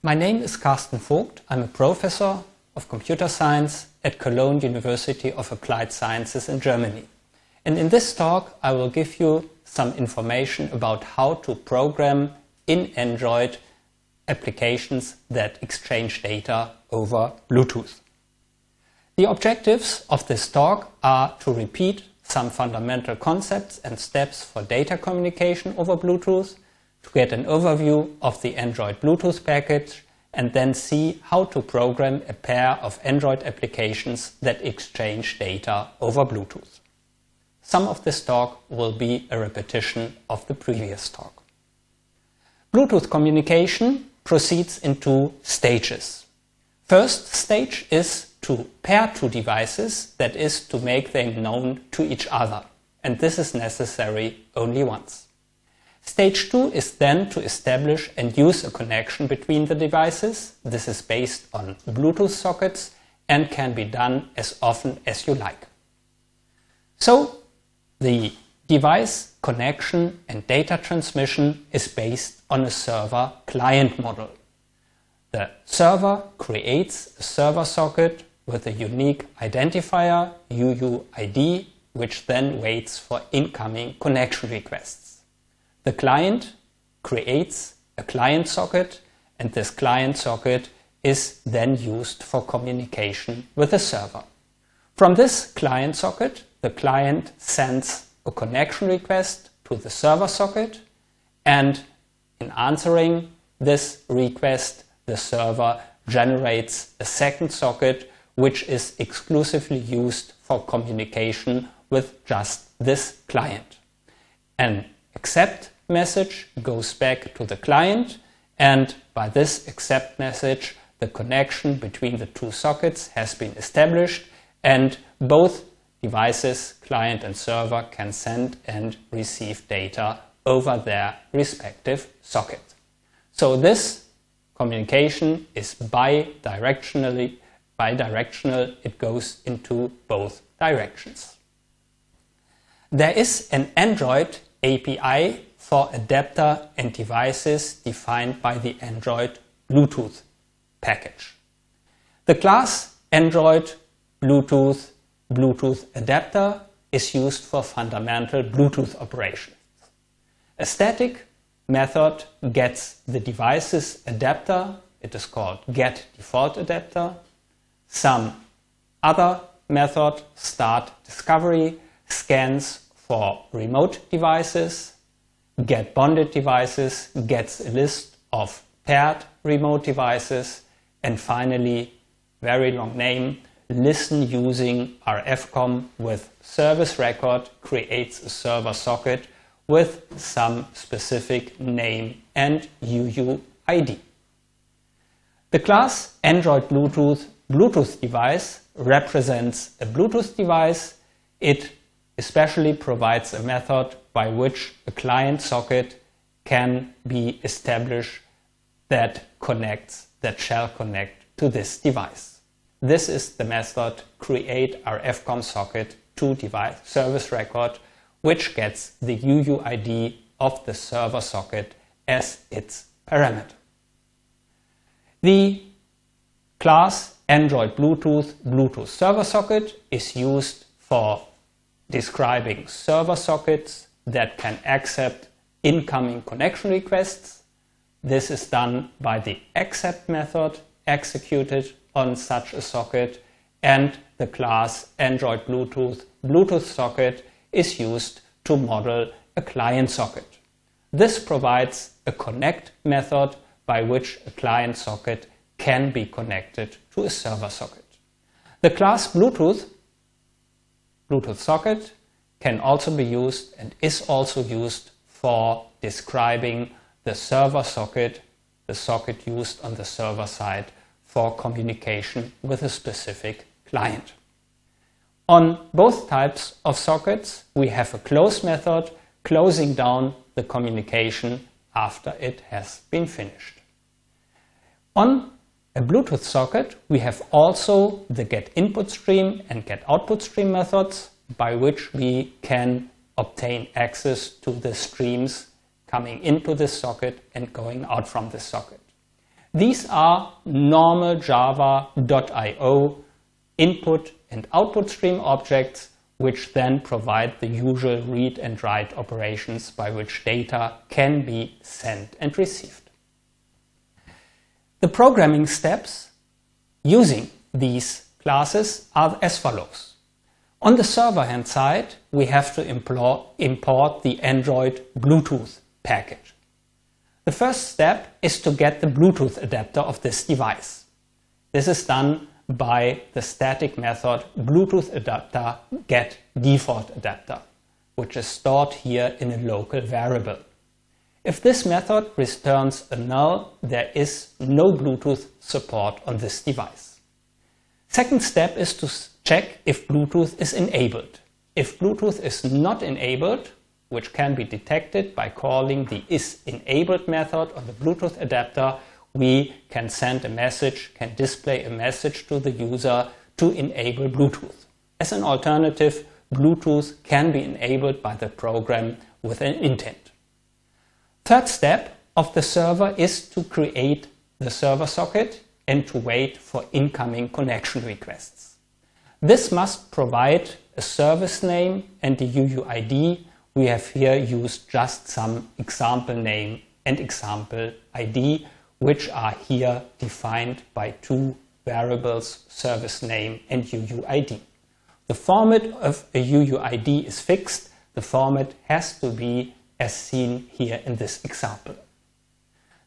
My name is Carsten Vogt. I'm a professor of computer science at Cologne University of Applied Sciences in Germany. And in this talk, I will give you some information about how to program in Android applications that exchange data over Bluetooth. The objectives of this talk are to repeat some fundamental concepts and steps for data communication over Bluetooth to get an overview of the Android Bluetooth package and then see how to program a pair of Android applications that exchange data over Bluetooth. Some of this talk will be a repetition of the previous talk. Bluetooth communication proceeds in two stages. First stage is to pair two devices, that is, to make them known to each other. And this is necessary only once. Stage 2 is then to establish and use a connection between the devices. This is based on Bluetooth sockets and can be done as often as you like. So the device connection and data transmission is based on a server client model. The server creates a server socket with a unique identifier UUID which then waits for incoming connection requests the client creates a client socket and this client socket is then used for communication with the server. From this client socket, the client sends a connection request to the server socket and in answering this request, the server generates a second socket which is exclusively used for communication with just this client. And except message goes back to the client and by this accept message the connection between the two sockets has been established and both devices, client and server, can send and receive data over their respective socket. So this communication is bidirectionally bidirectional, it goes into both directions. There is an Android API for adapter and devices defined by the Android Bluetooth package. The class Android Bluetooth Bluetooth adapter is used for fundamental Bluetooth operations. A static method gets the device's adapter, it is called get default adapter, some other method start discovery scans for remote devices, get bonded devices gets a list of paired remote devices and finally, very long name, listen using RFCOM with service record creates a server socket with some specific name and UUID. The class Android Bluetooth Bluetooth device represents a Bluetooth device. It especially provides a method by which a client socket can be established that connects, that shall connect to this device. This is the method create RFCOM socket to device service record, which gets the UUID of the server socket as its parameter. The class Android Bluetooth Bluetooth server socket is used for describing server sockets that can accept incoming connection requests. This is done by the accept method executed on such a socket and the class Android Bluetooth Bluetooth socket is used to model a client socket. This provides a connect method by which a client socket can be connected to a server socket. The class Bluetooth Bluetooth socket can also be used and is also used for describing the server socket, the socket used on the server side for communication with a specific client. On both types of sockets, we have a close method closing down the communication after it has been finished. On a Bluetooth socket, we have also the get input stream and get output stream methods by which we can obtain access to the streams coming into this socket and going out from this socket. These are normal java.io input and output stream objects which then provide the usual read and write operations by which data can be sent and received. The programming steps using these classes are as follows. On the server hand side, we have to import the Android Bluetooth package. The first step is to get the Bluetooth adapter of this device. This is done by the static method Bluetooth adapter get default adapter, which is stored here in a local variable. If this method returns a null, there is no Bluetooth support on this device. Second step is to check if Bluetooth is enabled. If Bluetooth is not enabled, which can be detected by calling the isEnabled method on the Bluetooth adapter, we can send a message, can display a message to the user to enable Bluetooth. As an alternative, Bluetooth can be enabled by the program with an intent. Third step of the server is to create the server socket and to wait for incoming connection requests. This must provide a service name and the UUID. We have here used just some example name and example ID, which are here defined by two variables, service name and UUID. The format of a UUID is fixed. The format has to be as seen here in this example.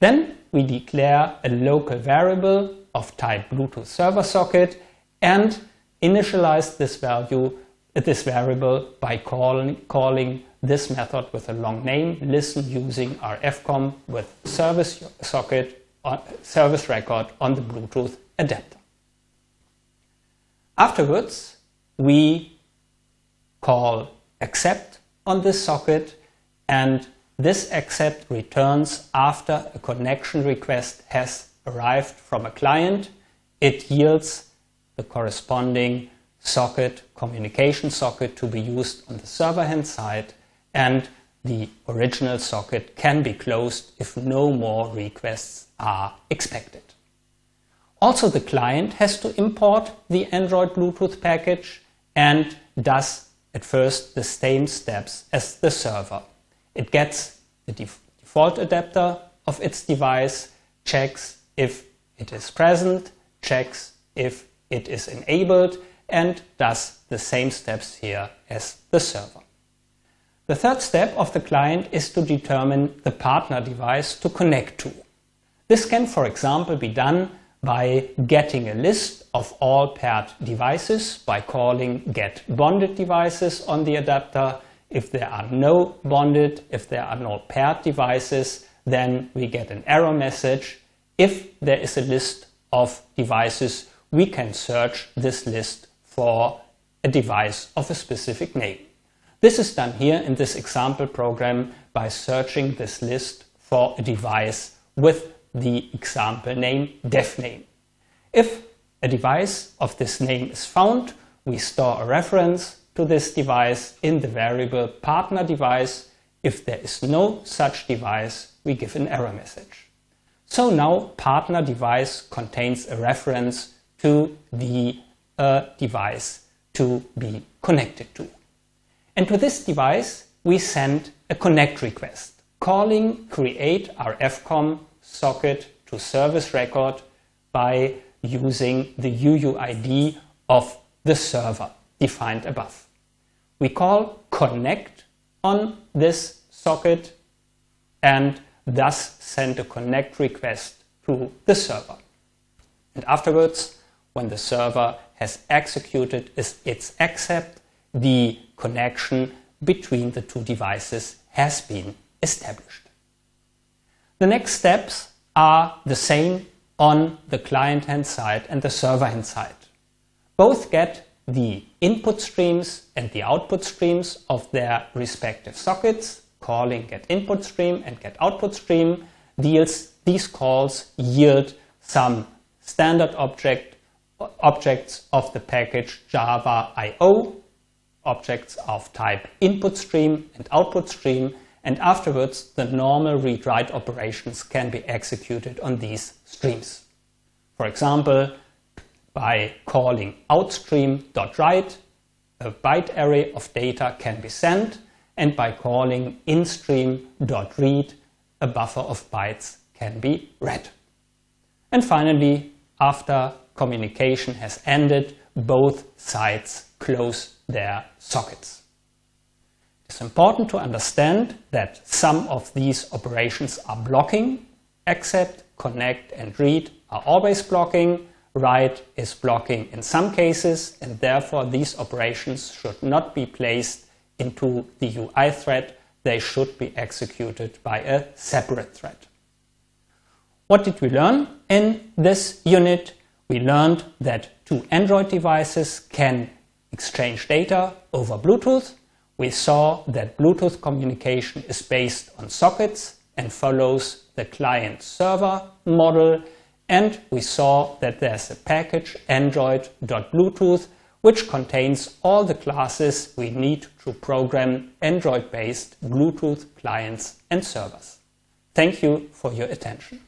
Then we declare a local variable of type Bluetooth server socket and initialize this value, uh, this variable by calling, calling this method with a long name, listen using rfcom with service socket, uh, service record on the Bluetooth adapter. Afterwards, we call accept on this socket and this accept returns after a connection request has arrived from a client. It yields the corresponding socket, communication socket to be used on the server hand side and the original socket can be closed if no more requests are expected. Also the client has to import the Android Bluetooth package and does at first the same steps as the server. It gets the def default adapter of its device, checks if it is present, checks if it is enabled, and does the same steps here as the server. The third step of the client is to determine the partner device to connect to. This can, for example, be done by getting a list of all paired devices by calling get bonded devices on the adapter if there are no bonded, if there are no paired devices, then we get an error message. If there is a list of devices, we can search this list for a device of a specific name. This is done here in this example program by searching this list for a device with the example name devname. If a device of this name is found, we store a reference to this device in the variable partner device. If there is no such device, we give an error message. So now partner device contains a reference to the uh, device to be connected to. And to this device, we send a connect request calling create rfcom socket to service record by using the UUID of the server defined above we call connect on this socket and thus send a connect request to the server. And afterwards, when the server has executed its accept, the connection between the two devices has been established. The next steps are the same on the client hand side and the server hand side. Both get the input streams and the output streams of their respective sockets, calling get input stream and get output stream, deals, these calls yield some standard object, objects of the package Java IO, objects of type input stream and output stream, and afterwards the normal read-write operations can be executed on these streams. For example, by calling outstream.write, a byte array of data can be sent, and by calling instream.read, a buffer of bytes can be read. And finally, after communication has ended, both sides close their sockets. It's important to understand that some of these operations are blocking, except connect and read are always blocking, write is blocking in some cases, and therefore these operations should not be placed into the UI thread. They should be executed by a separate thread. What did we learn in this unit? We learned that two Android devices can exchange data over Bluetooth. We saw that Bluetooth communication is based on sockets and follows the client-server model and we saw that there's a package android.bluetooth which contains all the classes we need to program Android-based Bluetooth clients and servers. Thank you for your attention.